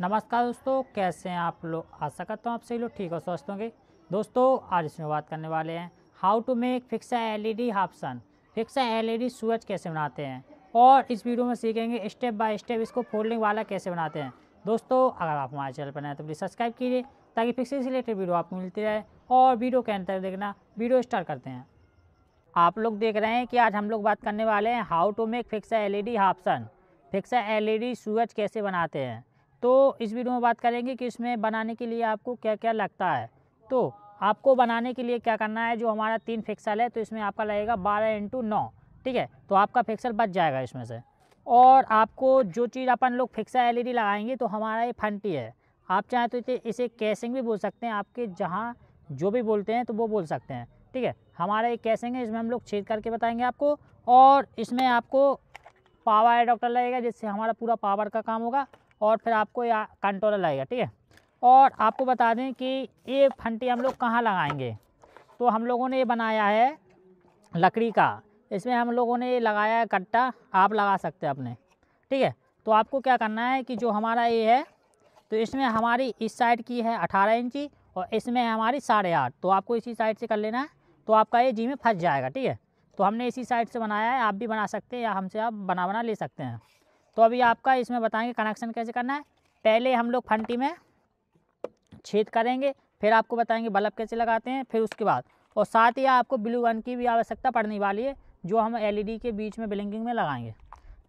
नमस्कार दोस्तों कैसे हैं आप लोग आशा करता हूँ आप सही लोग ठीक हो स्वस्थ होंगे दोस्तों आज इसमें बात करने वाले हैं हाउ टू मेक फिक्सा एलईडी हाफसन फिक्सा एलईडी सूरज कैसे बनाते हैं और इस वीडियो में सीखेंगे स्टेप बाय स्टेप इसको फोल्डिंग वाला कैसे बनाते हैं दोस्तों अगर आप हमारे चैनल पर नए तो प्लीज़ सब्सक्राइब कीजिए ताकि फिक्स से रिलेटेड वीडियो आपको मिलती रहे और वीडियो के अंतर देखना वीडियो स्टार्ट करते हैं आप लोग देख रहे हैं कि आज हम लोग बात करने वाले हैं हाउ टू मेक फिक्सा डी हाफसन फिक्सा डी सूरज कैसे बनाते हैं तो इस वीडियो में बात करेंगे कि इसमें बनाने के लिए आपको क्या क्या लगता है तो आपको बनाने के लिए क्या करना है जो हमारा तीन फिक्सल है तो इसमें आपका लगेगा बारह इंटू नौ ठीक है तो आपका फिक्सल बच जाएगा इसमें से और आपको जो चीज़ अपन लोग फिक्सा एलईडी लगाएंगे तो हमारा ये फंटी है आप चाहें तो इसे कैसिंग भी बोल सकते हैं आपके जहाँ जो भी बोलते हैं तो वो बोल सकते हैं ठीक है हमारा ये कैसिंग है इसमें हम लोग छेद करके बताएंगे आपको और इसमें आपको पावर एडोप्टर लगेगा जिससे हमारा पूरा पावर का काम होगा और फिर आपको यहाँ कंट्रोलर लगेगा ठीक है और आपको बता दें कि ये फंटी हम लोग कहाँ लगाएंगे तो हम लोगों ने ये बनाया है लकड़ी का इसमें हम लोगों ने ये लगाया है कट्टा आप लगा सकते हैं अपने ठीक है तो आपको क्या करना है कि जो हमारा ये है तो इसमें हमारी इस साइड की है अठारह इंची और इसमें है हमारी साढ़े आठ तो आपको इसी साइड से कर लेना है तो आपका ये जी में फंस जाएगा ठीक है तो हमने इसी साइड से बनाया है आप भी बना सकते हैं या हमसे आप बना बना ले सकते हैं तो अभी आपका इसमें बताएंगे कनेक्शन कैसे करना है पहले हम लोग फंटी में छेद करेंगे फिर आपको बताएंगे बल्ब कैसे लगाते हैं फिर उसके बाद और साथ ही आपको ब्लू वन की भी आवश्यकता पड़ने वाली है जो हम एलईडी e के बीच में ब्लिंकिंग में लगाएंगे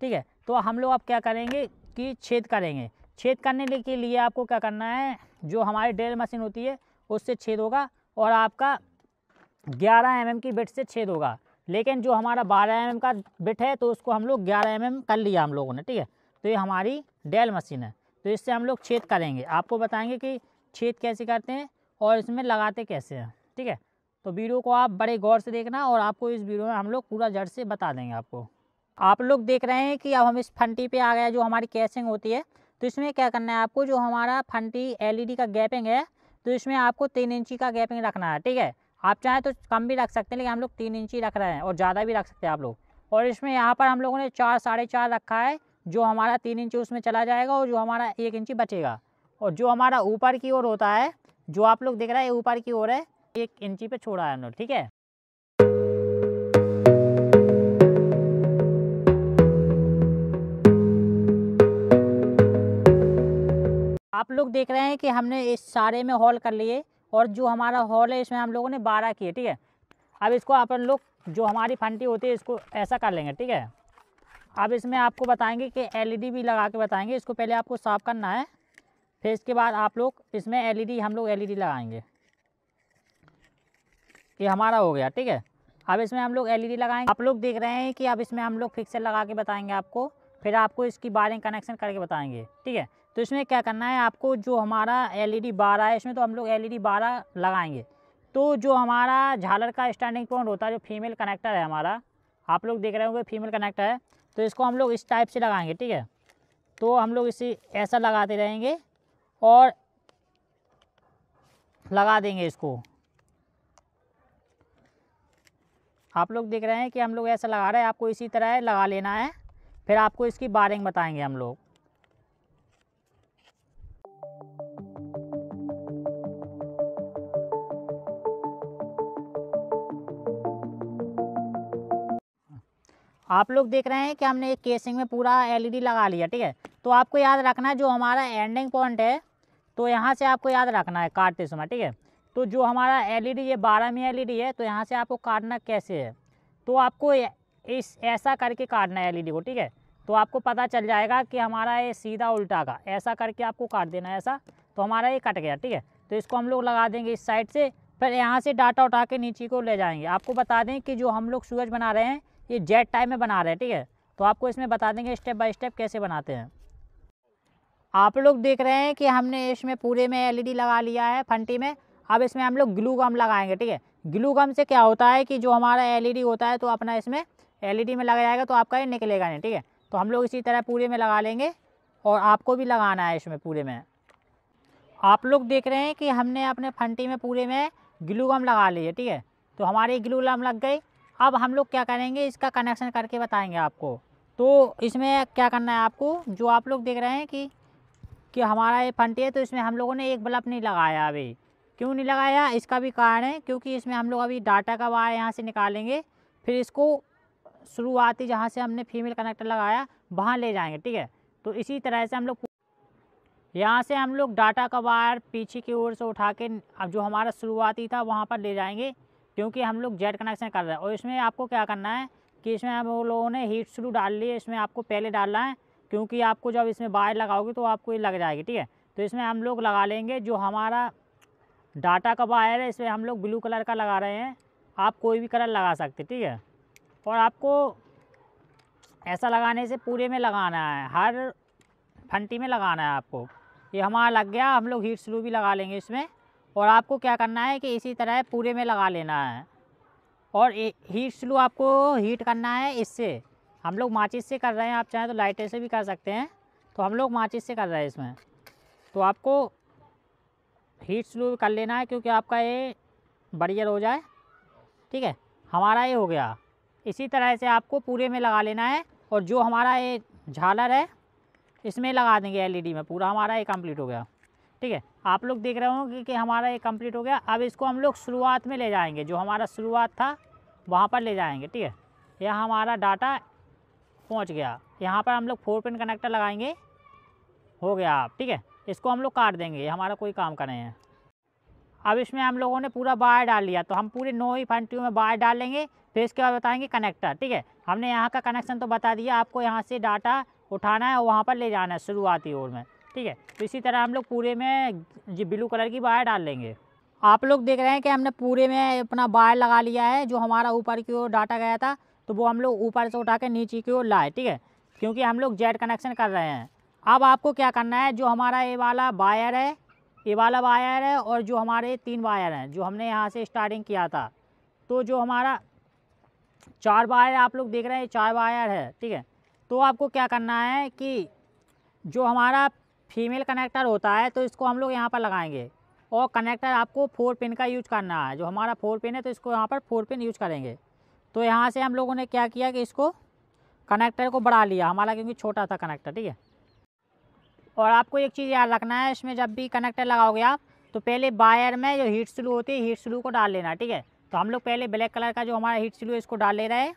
ठीक है तो हम लोग अब क्या करेंगे कि छेद करेंगे छेद करने के लिए आपको क्या करना है जो हमारी ड्रिल मशीन होती है उससे छेद होगा और आपका 11 एम mm की बेट से छेद होगा लेकिन जो हमारा बारह एम का बिट है तो उसको हम लोग ग्यारह एम कर लिया हम लोगों ने ठीक है तो ये हमारी डेल मशीन है तो इससे हम लोग छेद करेंगे आपको बताएंगे कि छेद कैसे करते हैं और इसमें लगाते कैसे हैं ठीक है तो वीडियो को आप बड़े गौर से देखना और आपको इस वीडियो में हम लोग पूरा जड़ से बता देंगे आपको आप लोग देख रहे हैं कि अब हम इस फंटी पे आ गया जो हमारी कैसिंग होती है तो इसमें क्या करना है आपको जो हमारा फंटी एलईडी का गैपिंग है तो इसमें आपको तीन इंची का गैपिंग रखना है ठीक है आप चाहें तो कम भी रख सकते हैं लेकिन हम लोग तीन इंची रख रहे हैं और ज़्यादा भी रख सकते हैं आप लोग और इसमें यहाँ पर हम लोगों ने चार साढ़े चार रखा है जो हमारा तीन इंची उसमें चला जाएगा और जो हमारा एक इंची बचेगा और जो हमारा ऊपर की ओर होता है जो आप लोग देख रहे हैं ऊपर की ओर है एक इंची पे छोड़ा है हम लोग ठीक है आप लोग देख रहे हैं कि हमने इस सारे में हॉल कर लिए और जो हमारा हॉल है इसमें हम लोगों ने बारह किए ठीक है अब इसको अपन लोग जो हमारी फंटी होती है इसको ऐसा कर लेंगे ठीक है अब इसमें आपको बताएंगे कि एलईडी e भी लगा के बताएंगे इसको पहले आपको साफ़ करना है फिर इसके बाद आप लोग इसमें एलईडी e हम लोग एलईडी e लगाएंगे ये हमारा हो गया ठीक है अब इसमें हम लोग एलईडी लगाएंगे आप लोग देख रहे हैं कि अब इसमें हम लोग फिक्सर लगा के बताएंगे आपको फिर आपको इसकी बारिंग कनेक्शन करके बताएंगे ठीक है तो इसमें क्या करना है आपको जो हमारा एलईडी e बारह है इसमें तो हम लोग एलईडी e बारह लगाएंगे तो जो हमारा झालर का स्टैंडिंग पॉइंट होता है जो फीमेल कनेक्टर है हमारा आप लोग देख रहे होंगे फीमेल कनेक्टर है तो इसको हम लोग इस टाइप से लगाएंगे ठीक है तो हम लोग इसे ऐसा लगाते रहेंगे और लगा देंगे इसको आप लोग देख रहे हैं कि हम लोग ऐसा लगा रहे हैं आपको इसी तरह लगा लेना है फिर आपको इसकी बारिंग बताएंगे हम लोग आप लोग देख रहे हैं कि हमने एक केसिंग में पूरा एलईडी e लगा लिया ठीक है तो आपको याद रखना है जो हमारा एंडिंग पॉइंट है तो यहाँ से आपको याद रखना है काटते समय ठीक है तो जो हमारा एलईडी e ये बारह में एलईडी e है तो यहाँ से आपको काटना कैसे है तो आपको इस ऐसा करके काटना है एलईडी को ठीक है तो आपको पता चल जाएगा कि हमारा ये सीधा उल्टा का ऐसा करके आपको काट देना है ऐसा तो हमारा ये कट गया ठीक है तो इसको हम लोग लगा देंगे इस साइड से फिर यहाँ से डाटा उठा के नीचे को ले जाएंगे आपको बता दें कि जो हम लोग सूरज बना रहे हैं ये जेट टाइप में बना रहे हैं ठीक है तो आपको इसमें बता देंगे स्टेप बाय स्टेप कैसे बनाते हैं आप लोग देख रहे हैं कि हमने इसमें पूरे में एलईडी लगा लिया है फंटी में अब इसमें हम लोग ग्लू गम लगाएंगे ठीक है ग्लू गम से क्या होता है कि जो हमारा एलईडी होता है तो अपना इसमें एलईडी में लग जाएगा तो आपका ये निकलेगा नहीं ठीक है तो हम लोग इसी तरह पूरे में लगा लेंगे और आपको भी लगाना है इसमें पूरे में आप लोग देख रहे हैं कि हमने अपने फंटी में पूरे में ग्लू गम लगा लिए ठीक है तो हमारी ग्लू गम लग गई अब हम लोग क्या करेंगे इसका कनेक्शन करके बताएंगे आपको तो इसमें क्या करना है आपको जो आप लोग देख रहे हैं कि कि हमारा ये फंटी है तो इसमें हम लोगों ने एक बल्ब नहीं लगाया अभी क्यों नहीं लगाया इसका भी कारण है क्योंकि इसमें हम लोग अभी डाटा का वायर यहाँ से निकालेंगे फिर इसको शुरुआती जहाँ से हमने फीमेल कनेक्टर लगाया वहाँ ले जाएंगे ठीक है तो इसी तरह से हम लोग यहाँ से हम लोग डाटा का वायर पीछे की ओर से उठा के अब जो हमारा शुरुआती था वहाँ पर ले जाएंगे क्योंकि हम लोग जेड कनेक्शन कर रहे हैं और इसमें आपको क्या करना है कि इसमें हम लोगों ने हीट शुरू डाल ली है इसमें आपको पहले डालना है क्योंकि आपको जब इसमें वायर लगाओगे तो आपको ये लग जाएगी ठीक है तो इसमें हम लोग लगा लेंगे जो हमारा डाटा का वायर है इसमें हम लोग ब्लू कलर का लगा रहे हैं आप कोई भी कलर लगा सकते ठीक है और आपको ऐसा लगाने से पूरे में लगाना है हर फंटी में लगाना है आपको ये हमारा लग गया हम लोग हीट स्लू भी लगा लेंगे इसमें और आपको क्या करना है कि इसी तरह पूरे में लगा लेना है और हीट स्लू आपको हीट करना है इससे हम लोग माचिस से कर रहे हैं आप चाहें तो लाइटर से भी कर सकते हैं तो हम लोग माचिस से कर रहे हैं इसमें तो आपको हीट स्लू कर लेना है क्योंकि आपका ये बढ़िया हो जाए ठीक है हमारा ये हो गया इसी तरह से आपको पूरे में लगा लेना है और जो हमारा ये झालर है इसमें लगा देंगे एलईडी e में पूरा हमारा ये कंप्लीट हो गया ठीक है आप लोग देख रहे होंगे कि हमारा ये कंप्लीट हो गया अब इसको हम लोग शुरुआत में ले जाएंगे जो हमारा शुरुआत था वहाँ पर ले जाएंगे ठीक है यह हमारा डाटा पहुँच गया यहाँ पर हम लोग फोर पिन कनेक्टर लगाएंगे हो गया आप ठीक है इसको हम लोग काट देंगे ये हमारा कोई काम का नहीं है अब इसमें हम लोगों ने पूरा बाय डाल लिया तो हम पूरे नौ ही फंटियों में बाय डाल लेंगे फिर इसके बाद बताएंगे कनेक्टर ठीक है हमने यहाँ का कनेक्शन तो बता दिया आपको यहाँ से डाटा उठाना है और वहाँ पर ले जाना है शुरुआती ओर में ठीक है तो इसी तरह हम लोग पूरे में जी ब्लू कलर की वायर डाल लेंगे आप लोग देख रहे हैं कि हमने पूरे में अपना वायर लगा लिया है जो हमारा ऊपर की ओर डाटा गया था तो वो हम लोग ऊपर से उठा के नीचे की ओर लाए ठीक है क्योंकि हम लोग जेड कनेक्शन कर रहे हैं अब आपको क्या करना है जो हमारा ये वाला वायर है ये वाला वायर है और जो हमारे तीन वायर हैं जो हमने यहाँ से स्टार्टिंग किया था तो जो हमारा चार वायर आप लोग देख रहे हैं चार वायर है ठीक है तो आपको क्या करना है कि जो हमारा फीमेल कनेक्टर होता है तो इसको हम लोग यहाँ पर लगाएंगे और कनेक्टर आपको फोर पिन का यूज करना है जो हमारा फोर पिन है तो इसको यहाँ पर फोर पिन यूज करेंगे तो यहाँ से हम लोगों ने क्या किया कि इसको कनेक्टर को बढ़ा लिया हमारा क्योंकि छोटा था कनेक्टर ठीक है और आपको एक चीज़ याद रखना है इसमें जब भी कनेक्टर लगाओगे आप तो पहले वायर में जो हीट स्लू होती है हीट स्लू को डाल लेना ठीक है तो हम लोग पहले ब्लैक कलर का जो हमारा हीट सिलू है इसको डाल ले रहे हैं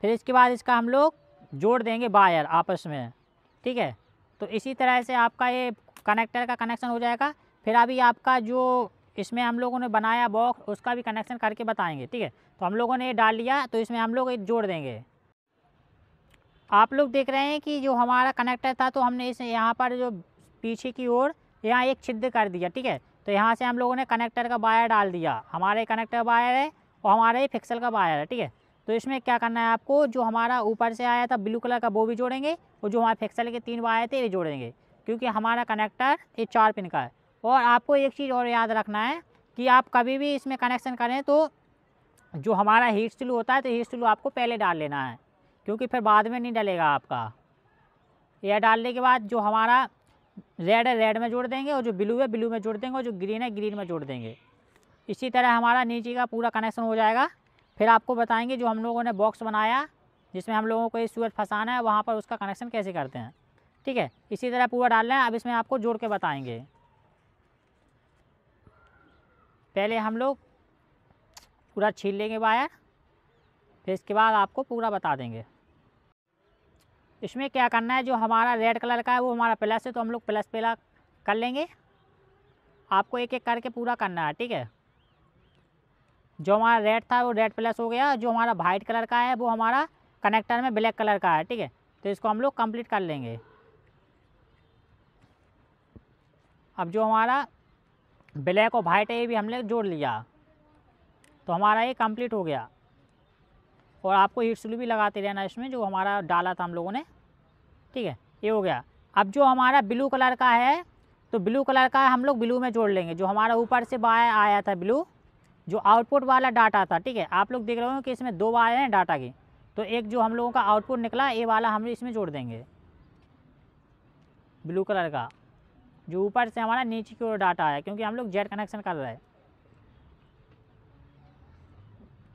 फिर इसके बाद इसका हम लोग जोड़ देंगे वायर आपस में ठीक है तो इसी तरह से आपका ये कनेक्टर का कनेक्शन हो जाएगा फिर अभी आपका जो इसमें हम लोगों ने बनाया बॉक्स उसका भी कनेक्शन करके बताएंगे ठीक है तो हम लोगों ने ये डाल लिया तो इसमें हम लोग जोड़ देंगे आप लोग देख रहे हैं कि जो हमारा कनेक्टर था तो हमने इस यहाँ पर जो पीछे की ओर यहाँ एक छिद्र कर दिया ठीक है तो यहाँ से हम लोगों ने कनेक्टर का वायर डाल दिया हमारे कनेक्टर वायर है और हमारे ही फिक्सल का वायर है ठीक है तो इसमें क्या करना है आपको जो हमारा ऊपर से आया था ब्लू कलर का वो भी जोड़ेंगे और जो हमारे फिक्सल के तीन वायर थे ये जोड़ेंगे क्योंकि हमारा कनेक्टर ये चार पिन का है और आपको एक चीज़ और याद रखना है कि आप कभी भी इसमें कनेक्शन करें तो जो हमारा हीट स्लू होता है तो हीट स्लू आपको पहले डाल लेना है क्योंकि फिर बाद में नहीं डलेगा आपका यह डालने के बाद जो हमारा रेड है रेड में जोड़ देंगे और जो ब्लू है ब्लू में जोड़ देंगे और जो ग्रीन है ग्रीन में जोड़ देंगे इसी तरह हमारा नीचे का पूरा कनेक्शन हो जाएगा फिर आपको बताएंगे जो हम लोगों ने बॉक्स बनाया जिसमें हम लोगों को ये सूरज फंसाना है वहाँ पर उसका कनेक्शन कैसे करते हैं ठीक है इसी तरह पूरा डालना है अब इसमें आपको जोड़ के बताएंगे पहले हम लोग पूरा छील लेंगे वायर फिर इसके बाद आपको पूरा बता देंगे इसमें क्या करना है जो हमारा रेड कलर का है वो हमारा प्लस है तो हम लोग प्लस पेला कर लेंगे आपको एक एक करके पूरा करना है ठीक है जो हमारा रेड था वो रेड प्लस हो गया जो हमारा वाइट कलर का है वो हमारा कनेक्टर में ब्लैक कलर का है ठीक है तो इसको हम लोग कंप्लीट कर लेंगे अब जो हमारा ब्लैक और वाइट है ये भी हमने जोड़ लिया तो हमारा ये कंप्लीट हो गया और आपको हीट स्लू भी लगाते रहना इसमें जो हमारा डाला था हम लोगों ने ठीक है ये हो गया अब जो हमारा ब्लू कलर का है तो ब्लू कलर का हम लोग ब्लू में जोड़ लेंगे जो हमारा ऊपर से बाय आया था ब्लू जो आउटपुट वाला डाटा था ठीक है आप लोग देख रहे हो कि इसमें दो बार हैं डाटा की तो एक जो हम लोगों का आउटपुट निकला ये वाला हम इसमें जोड़ देंगे ब्लू कलर का जो ऊपर से हमारा नीचे की ओर डाटा आया क्योंकि हम लोग जेड कनेक्शन कर रहे हैं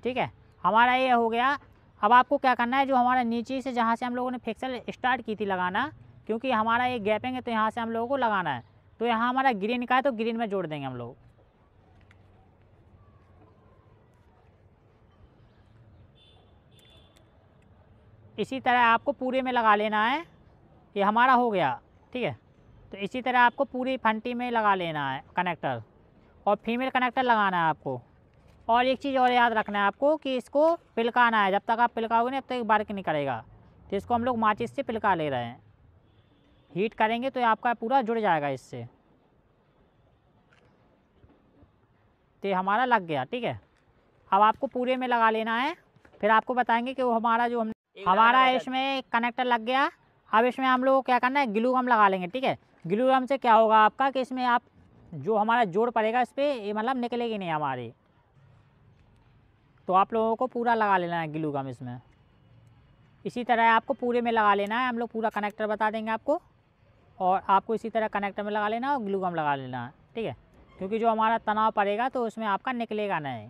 ठीक है हमारा ये हो गया अब आपको क्या करना है जो हमारा नीचे से जहाँ से हम लोगों ने फिक्सल स्टार्ट की थी लगाना क्योंकि हमारा ये गैपिंग है तो यहाँ से हम लोगों को लगाना है तो यहाँ हमारा ग्रीन का है तो ग्रीन में जोड़ देंगे हम लोग इसी तरह आपको पूरे में लगा लेना है ये हमारा हो गया ठीक है तो इसी तरह आपको पूरी फंटी में लगा लेना है कनेक्टर और फीमेल कनेक्टर लगाना है आपको और एक चीज़ और याद रखना है आपको कि इसको पिलकाना है जब तक आप पिलकाओगे ना तब तक बार्क करेगा तो इसको हम लोग माचिस से पिलका ले रहे हैं हीट करेंगे तो आपका पूरा जुड़ जाएगा इससे तो हमारा लग गया ठीक है अब आपको पूरे में लगा लेना है फिर आपको बताएंगे कि वो हमारा जो हम हमारा इसमें कनेक्टर लग गया अब इसमें हम लोग क्या करना है ग्लू गम लगा लेंगे ठीक है ग्लू गम से क्या होगा आपका कि इसमें आप जो हमारा जोड़ पड़ेगा इस पर मतलब निकलेगी नहीं हमारी तो आप लोगों को पूरा लगा लेना है ग्लू गम इसमें इसी तरह आपको पूरे में लगा लेना है हम लोग पूरा कनेक्टर बता देंगे आपको और आपको इसी तरह कनेक्टर में लगा लेना और ग्लू गम लगा लेना है ठीक है क्योंकि जो हमारा तनाव पड़ेगा तो उसमें आपका निकलेगा नहीं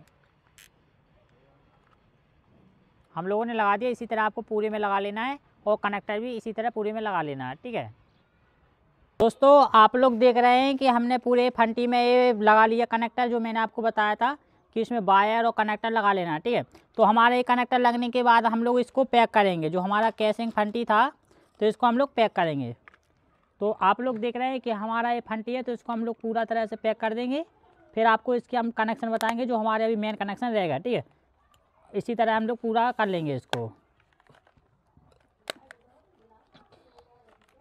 हम लोगों ने लगा दिया इसी तरह आपको पूरे में लगा लेना है और कनेक्टर भी इसी तरह पूरे में लगा लेना है ठीक है दोस्तों आप लोग देख रहे हैं कि हमने पूरे फंटी में ये लगा लिया कनेक्टर जो मैंने आपको बताया था कि इसमें वायर और कनेक्टर लगा लेना ठीक है तो हमारा ये कनेक्टर लगने के बाद हम लोग इसको पैक करेंगे जो हमारा कैसिंग फंटी था तो इसको हम लोग पैक करेंगे तो आप लोग देख रहे हैं कि हमारा ये फंटी है तो इसको हम लोग पूरा तरह से पैक कर देंगे फिर आपको इसके हम कनेक्शन बताएंगे जो हमारे अभी मेन कनेक्शन रहेगा ठीक है इसी तरह हम लोग पूरा कर लेंगे इसको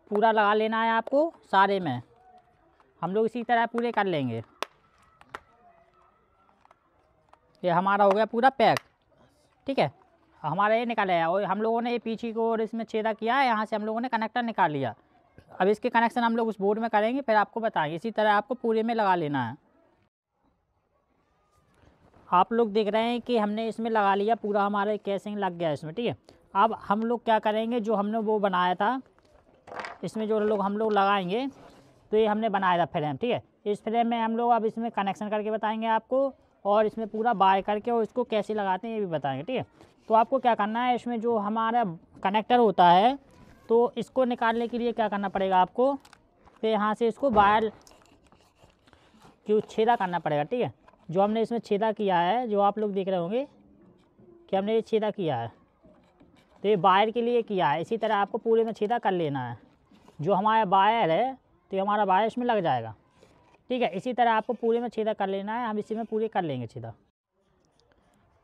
पूरा लगा लेना है आपको सारे में हम लोग इसी तरह पूरे कर लेंगे ये हमारा हो गया पूरा पैक ठीक है हमारा ये निकाला है और हम लोगों ने ये पीछे को और इसमें छेदा किया है यहाँ से हम लोगों ने कनेक्टर निकाल लिया अब इसके कनेक्शन हम लोग उस बोर्ड में करेंगे फिर आपको बताएंगे इसी तरह आपको पूरे में लगा लेना है आप लोग देख रहे हैं कि हमने इसमें लगा लिया पूरा हमारा कैसिंग लग गया इसमें ठीक है अब हम लोग क्या करेंगे जो हमने वो बनाया था इसमें जो लोग हम लोग लगाएंगे तो ये हमने बनाया था फ्रेम ठीक है इस फ्रेम में हम लोग अब इसमें कनेक्शन करके बताएंगे आपको और इसमें पूरा बाय करके और इसको कैसे लगाते हैं ये भी बताएंगे ठीक है तो आपको क्या करना है इसमें जो हमारा कनेक्टर होता है तो इसको निकालने के लिए क्या करना पड़ेगा आपको फिर तो यहाँ से इसको बायर क्यों छेदा करना पड़ेगा ठीक है जो हमने इसमें छेदा किया है जो आप लोग देख रहे होंगे कि हमने ये छेदा किया है तो ये बायर के लिए किया है इसी तरह आपको पूरे में छेदा कर लेना है जो हमारा बायर है तो हमारा बायर इसमें लग जाएगा ठीक है इसी तरह आपको पूरे में छेदा कर लेना है हम इसी में पूरे कर लेंगे छेदा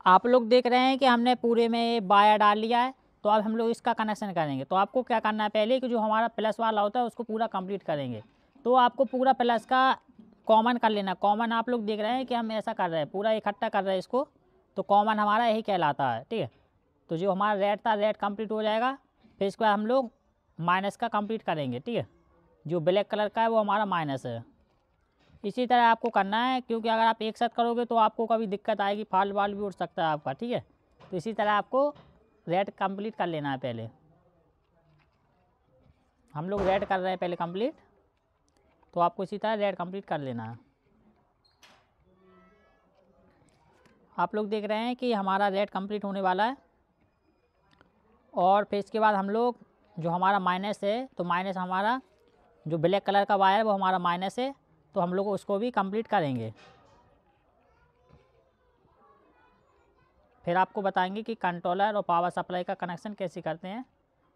आप लोग देख रहे हैं कि हमने पूरे में बाया डाल लिया है तो अब हम लोग इसका कनेक्शन करेंगे तो आपको क्या करना है पहले कि जो हमारा प्लस वाला होता है उसको पूरा कंप्लीट करेंगे तो आपको पूरा प्लस का कॉमन कर लेना कॉमन आप लोग देख रहे हैं कि हम ऐसा कर रहे हैं पूरा इकट्ठा कर रहे हैं इसको तो कॉमन हमारा यही कहलाता है ठीक है तो जो हमारा रेड था रेड कम्प्लीट हो जाएगा फिर इसके बाद हम लोग माइनस का कम्प्लीट करेंगे ठीक है जो ब्लैक कलर का है वो हमारा माइनस है इसी तरह आपको करना है क्योंकि अगर आप एक साथ करोगे तो आपको कभी दिक्कत आएगी फाल वाल भी उठ सकता है आपका ठीक है तो इसी तरह आपको रेड कंप्लीट कर लेना है पहले हम लोग रेड कर रहे हैं पहले कंप्लीट तो आपको इसी तरह रेड कंप्लीट कर लेना है आप लोग देख रहे हैं कि हमारा रेड कंप्लीट होने वाला है और फिर इसके बाद हम लोग जो हमारा माइनस है तो माइनस हमारा जो ब्लैक कलर का वायर है वो हमारा माइनस है तो हम लोग उसको भी कंप्लीट करेंगे फिर आपको बताएंगे कि कंट्रोलर और पावर सप्लाई का कनेक्शन कैसे करते हैं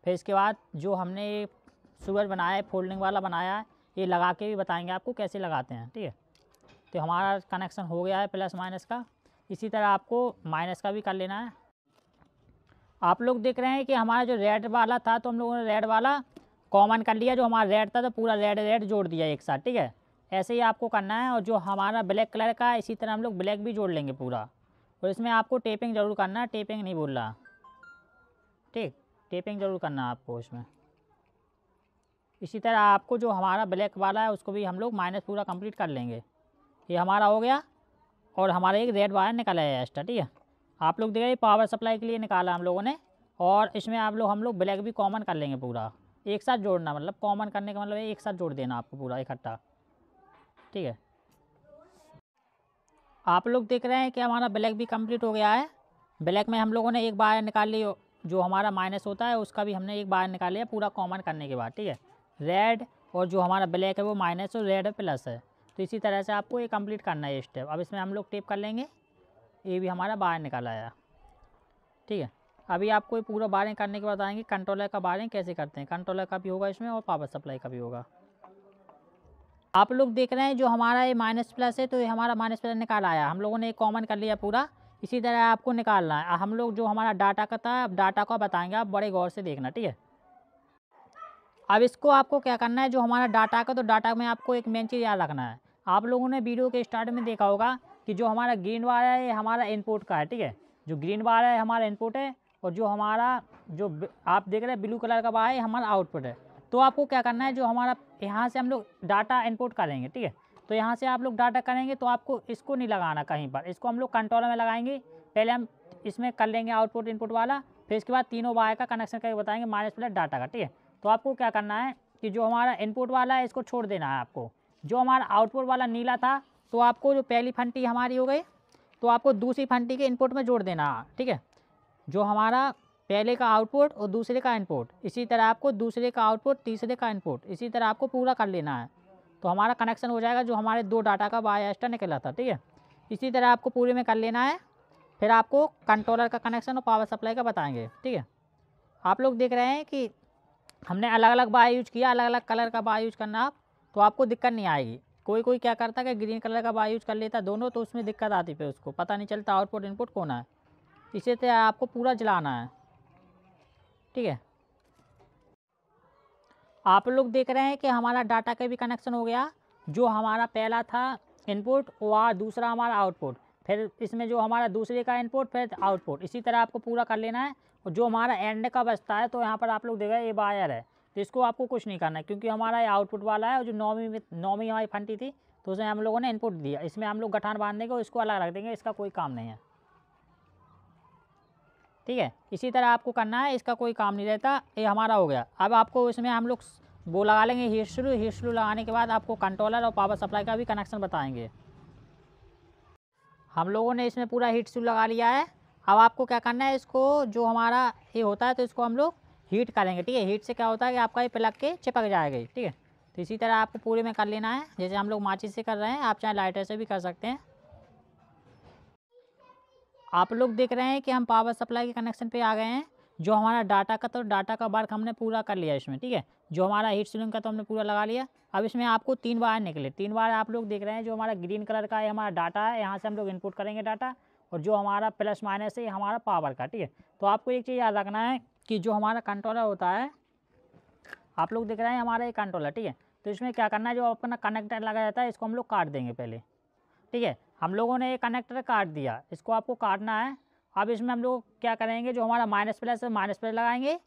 फिर इसके बाद जो हमने ये सुगर बनाया है फोल्डिंग वाला बनाया है ये लगा के भी बताएंगे आपको कैसे लगाते हैं ठीक है तो हमारा कनेक्शन हो गया है प्लस माइनस का इसी तरह आपको माइनस का भी कर लेना है आप लोग देख रहे हैं कि हमारा जो रेड वाला था तो हम लोगों ने रेड वाला कॉमन कर लिया जो हमारा रेड था तो पूरा रेड रेड जोड़ दिया एक साथ ठीक है ऐसे ही आपको करना है और जो हमारा ब्लैक कलर का है इसी तरह हम लोग ब्लैक भी जोड़ लेंगे पूरा और इसमें आपको टेपिंग ज़रूर करना है टेपिंग नहीं भूल रहा ठीक टेपिंग ज़रूर करना है आपको इसमें इसी तरह आपको जो हमारा ब्लैक वाला है उसको भी हम लोग माइनस पूरा कंप्लीट कर लेंगे ये हमारा हो गया और हमारा एक रेड वायर निकाला है एक्स्ट्रा ठीक है आप लोग देखिए पावर सप्लाई के लिए निकाला हम लोगों ने और इसमें आप लोग हम लोग ब्लैक भी कॉमन कर लेंगे पूरा एक साथ जोड़ना मतलब कॉमन करने का मतलब एक साथ जोड़ देना आपको पूरा इकट्ठा ठीक है आप लोग देख रहे हैं कि हमारा ब्लैक भी कंप्लीट हो गया है ब्लैक में हम लोगों ने एक बार निकाल ली जो हमारा माइनस होता है उसका भी हमने एक बार निकाल लिया पूरा कॉमन करने के बाद ठीक है रेड और जो हमारा ब्लैक है वो माइनस और रेड प्लस है तो इसी तरह से आपको ये कंप्लीट करना है स्टेप अब इसमें हम लोग टेप कर लेंगे ये भी हमारा बाहर निकाला आया ठीक है अभी आपको ये पूरा बारिंग करने के बाद आएंगे कंट्रोलर का बारिंग कैसे करते हैं कंट्रोलर का भी होगा इसमें और पावर सप्लाई का भी होगा आप लोग देख रहे हैं जो हमारा ये माइनस प्लस है तो ये हमारा माइनस प्लस निकाल आया हम लोगों ने कॉमन कर लिया पूरा इसी तरह आपको निकालना है हम लोग जो हमारा डाटा का था अब डाटा को बताएंगे आप बड़े गौर से देखना ठीक है अब इसको आपको क्या करना है जो हमारा डाटा का तो डाटा में आपको एक मेन चीज़ याद रखना है आप लोगों ने वीडियो के स्टार्ट में देखा होगा कि जो हमारा ग्रीन वार है ये हमारा इनपुट का है ठीक है जो ग्रीन वार है हमारा इनपुट है और जो हमारा जो आप देख रहे हैं ब्लू कलर का वार है हमारा आउटपुट है तो आपको क्या करना है जो हमारा यहाँ से हम लोग डाटा इनपुट करेंगे ठीक है तो यहाँ से आप लोग डाटा करेंगे तो आपको इसको नहीं लगाना कहीं पर इसको हम लोग कंट्रोलर में लगाएंगे पहले हम इसमें कर लेंगे आउटपुट इनपुट वाला फिर इसके बाद तीनों वायर का कनेक्शन करके बताएंगे माइनस प्लस डाटा का ठीक है तो आपको क्या करना है कि जो हमारा इनपुट वाला है इसको छोड़ देना है आपको जो हमारा आउटपुट वाला नीला था तो आपको जो पहली फंटी हमारी हो गई तो आपको दूसरी फंटी के इनपुट में जोड़ देना ठीक है जो हमारा पहले का आउटपुट और दूसरे का इनपुट इसी तरह आपको दूसरे का आउटपुट तीसरे का इनपुट इसी तरह आपको पूरा कर लेना है तो हमारा कनेक्शन हो जाएगा जो हमारे दो डाटा का बाय एक्स्ट्रा निकला था ठीक है इसी तरह आपको पूरे में कर लेना है फिर आपको कंट्रोलर का कनेक्शन और पावर सप्लाई का बताएंगे ठीक है आप लोग देख रहे हैं कि हमने अलग अलग बाय यूज किया अलग अलग कलर का बाय यूज करना आप तो आपको दिक्कत नहीं आएगी कोई कोई क्या करता है कि ग्रीन कलर का बाय यूज कर लेता दोनों तो उसमें दिक्कत आती फिर उसको पता नहीं चलता आउटपुट इनपुट कौन है इसी तरह आपको पूरा जलाना है ठीक है आप लोग देख रहे हैं कि हमारा डाटा का भी कनेक्शन हो गया जो हमारा पहला था इनपुट और दूसरा हमारा आउटपुट फिर इसमें जो हमारा दूसरे का इनपुट फिर आउटपुट इसी तरह आपको पूरा कर लेना है और जो हमारा एंड का बचता है तो यहाँ पर आप लोग देख रहे हैं ये वायर है तो इसको आपको कुछ नहीं करना है क्योंकि हमारा ये आउटपुट वाला है और जो नौवीं में नौवीं हमारी फंटी थी तो उसमें हम लोगों ने इनपुट दिया इसमें हम लोग गठान बांध देंगे और इसको अलग रख देंगे इसका कोई काम नहीं है ठीक है इसी तरह आपको करना है इसका कोई काम नहीं रहता ये हमारा हो गया अब आपको इसमें हम लोग वो लगा लेंगे हीट स्लू हीट लगाने के बाद आपको कंट्रोलर और पावर सप्लाई का भी कनेक्शन बताएंगे हम लोगों ने इसमें पूरा हीट स्लू लगा लिया है अब आपको क्या करना है इसको जो हमारा ये होता है तो इसको हम लोग हीट करेंगे ठीक है हीट से क्या होता है कि आपका ये प्लग के चिपक जाएगा ठीक है तो इसी तरह आपको पूरे में कर लेना है जैसे हम लोग माचिस से कर रहे हैं आप चाहे लाइटर से भी कर सकते हैं आप लोग देख रहे हैं कि हम पावर सप्लाई के कनेक्शन पे आ गए हैं जो हमारा डाटा का तो डाटा का वर्क हमने पूरा कर लिया इसमें ठीक है जो हमारा हीट सीलिंग का तो हमने पूरा लगा लिया अब इसमें आपको तीन वायर निकले तीन वायर आप लोग देख रहे हैं जो हमारा ग्रीन कलर का है हमारा डाटा है यहाँ से हम लोग इनपुट करेंगे डाटा और जो हमारा प्लस माइनस है हमारा पावर का ठीक है तो आपको एक चीज़ याद रखना है कि जो हमारा कंट्रोलर होता है आप लोग देख रहे हैं हमारा ये कंट्रोलर ठीक है तो इसमें क्या करना है जो अपना कनेक्टर लगा जाता है इसको हम लोग काट देंगे पहले ठीक है हम लोगों ने ये कनेक्टर काट दिया इसको आपको काटना है अब इसमें हम लोग क्या करेंगे जो हमारा माइनस प्लस है माइनस प्लस लगाएंगे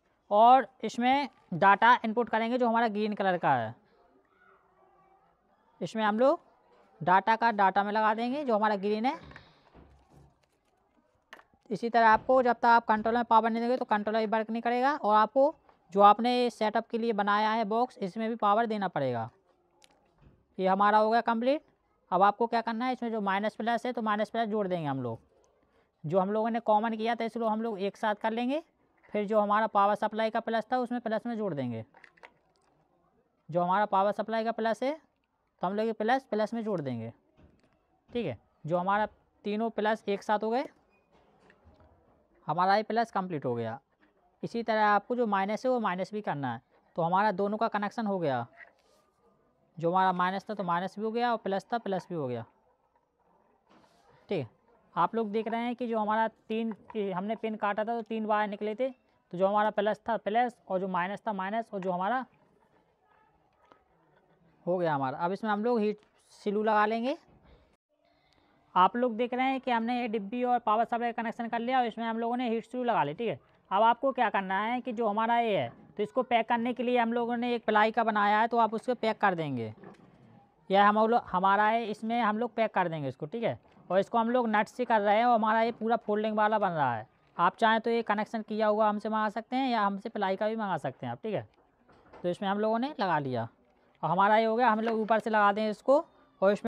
और इसमें डाटा इनपुट करेंगे जो हमारा ग्रीन कलर का है इसमें हम लोग डाटा का डाटा में लगा देंगे जो हमारा ग्रीन है इसी तरह आपको जब तक आप कंट्रोलर में पावर नहीं देंगे तो कंट्रोलर भी वर्क नहीं करेगा और आपको जो आपने सेटअप के लिए बनाया है बॉक्स इसमें भी पावर देना पड़ेगा ये हमारा हो गया कंप्लीट अब आपको क्या करना है इसमें जो माइनस प्लस है तो माइनस प्लस जोड़ देंगे हम लोग जो हम लोगों ने कॉमन किया था इसलिए हम लोग एक साथ कर लेंगे फिर जो हमारा पावर सप्लाई का प्लस था उसमें प्लस में जोड़ देंगे जो हमारा पावर सप्लाई का प्लस है तो हम लोग ये प्लस प्लस में जोड़ देंगे ठीक है जो हमारा तीनों प्लस एक साथ हो गए हमारा ये प्लस कंप्लीट हो गया इसी तरह आपको जो माइनस है वो माइनस भी करना है तो हमारा दोनों का कनेक्शन हो गया जो हमारा माइनस था तो माइनस भी हो गया और प्लस था प्लस भी हो गया ठीक है आप लोग देख रहे हैं कि जो हमारा तीन हमने पिन काटा था तो तीन वायर निकले थे तो जो हमारा प्लस था प्लस और जो माइनस था माइनस और जो हमारा हो गया हमारा अब इसमें हम लोग हीट सिलू लगा लेंगे आप लोग देख रहे हैं कि हमने ये डिब्बी और पावर सप्लाई कनेक्शन कर लिया और इसमें हम लोगों ने हीट सिलू लगा ली ठीक है अब आपको क्या करना है कि जो हमारा ये है तो इसको पैक करने के लिए हम लोगों ने एक प्लाई का बनाया है तो आप उसको पैक कर देंगे यह हम लोग हमारा है इसमें हम लोग पैक कर देंगे इसको ठीक है और इसको हम लोग नट से कर रहे हैं और हमारा ये पूरा फोल्डिंग वाला बन रहा है आप चाहें तो ये कनेक्शन किया हुआ हमसे मंगा सकते हैं या हमसे प्लाई का भी मंगा सकते हैं आप ठीक है तो इसमें हम लोगों ने लगा लिया और हमारा ये हो गया हम लोग ऊपर से लगा दें इसको और इसमें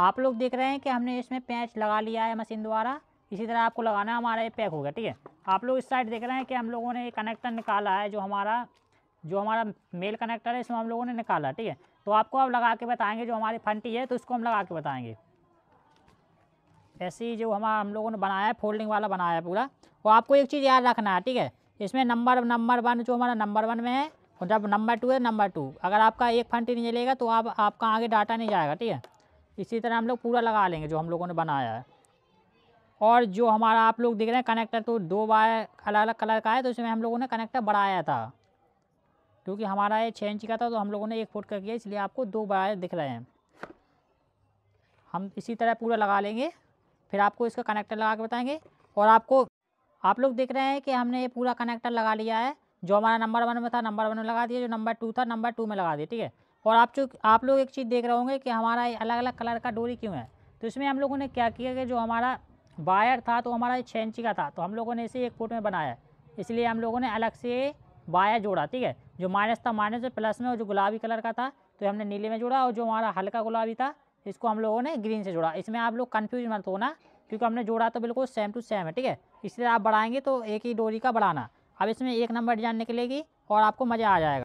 आप लोग देख रहे हैं कि हमने इसमें पैच लगा लिया है मशीन द्वारा इसी तरह आपको लगाना हमारा ये पैक हो गया ठीक है आप लोग इस साइड देख रहे हैं कि हम लोगों ने कनेक्टर निकाला है जो हमारा जो हमारा मेल कनेक्टर है इसमें हम लोगों ने निकाला ठीक है तो आपको आप लगा के बताएंगे जो हमारी फंटी है तो इसको हम लगा के बताएंगे ऐसे ही जो हमारा हम लोगों ने बनाया है फोल्डिंग वाला बनाया है पूरा वो आपको एक चीज़ याद रखना है ठीक है इसमें नंबर नंबर वन जो हमारा नंबर वन में है जब नंबर टू है नंबर टू अगर आपका एक फंटी नहीं चलेगा तो आप आपका आगे डाटा नहीं जाएगा ठीक है इसी तरह हम लोग पूरा लगा लेंगे जो हम लोगों ने बनाया है और जो हमारा आप लोग देख रहे हैं कनेक्टर तो दो बार अलग अलग कलर का है तो इसमें हम लोगों ने कनेक्टर बढ़ाया था क्योंकि हमारा ये छः इंच का था तो हम लोगों ने एक फुट का किया इसलिए आपको दो बार दिख रहे हैं हम इसी तरह पूरा लगा लेंगे फिर आपको इसका कनेक्टर लगा के बताएंगे और आपको आप लोग देख रहे हैं कि हमने ये पूरा कनेक्टर लगा लिया है जो हमारा नंबर वन में था नंबर वन में लगा दिया जो नंबर टू था नंबर टू में लगा दिया ठीक है और आप जो आप लोग एक चीज़ देख रहे होंगे कि हमारा अलग अलग कलर का डोरी क्यों है तो इसमें हम लोगों ने क्या किया कि जो हमारा वायर था तो हमारा छः इंची का था तो हम लोगों ने इसे एक फुट में बनाया इसलिए हम लोगों ने अलग से वायर जोड़ा ठीक है जो माइनस था माइनस में प्लस में और जो गुलाबी कलर का था तो हमने नीले में जोड़ा और जो हमारा हल्का गुलाबी था इसको हम लोगों ने ग्रीन से जोड़ा इसमें आप लोग कन्फ्यूज मत होना क्योंकि हमने जोड़ा तो बिल्कुल सेम टू सेम है ठीक है इसलिए आप बढ़ाएंगे तो एक ही डोरी का बढ़ाना अब इसमें एक नंबर डिजाइन निकलेगी और आपको मज़ा आ जाएगा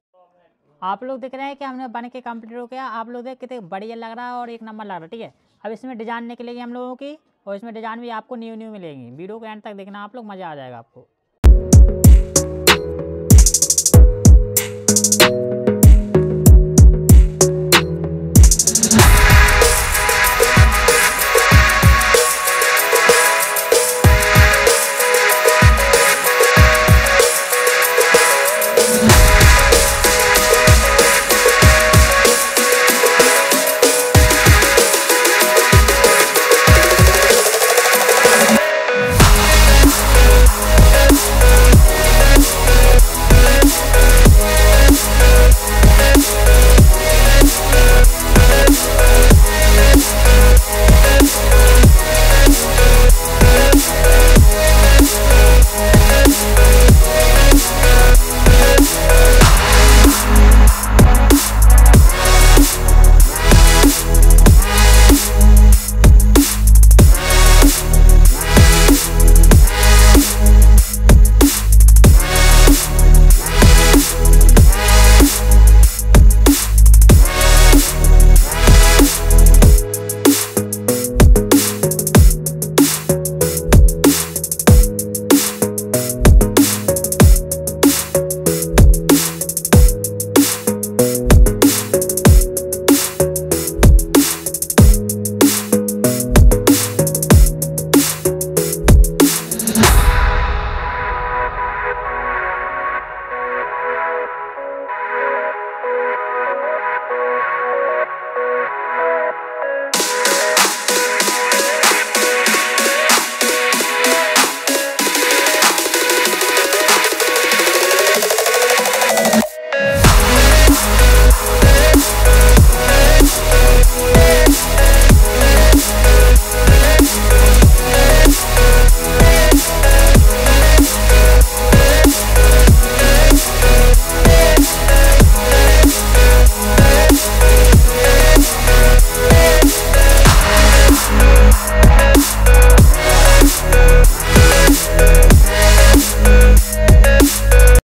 आप लोग देख रहे हैं कि हमने बन के कंप्लीट हो गया आप लोग देख कितने बढ़िया लग रहा है और एक नंबर लग रहा है ठीक है अब इसमें डिजाइन निकलेगी हम लोगों की और इसमें डिजाइन भी आपको न्यू न्यू मिलेंगी वीडियो के एंड तक देखना आप लोग मज़ा आ जाएगा आपको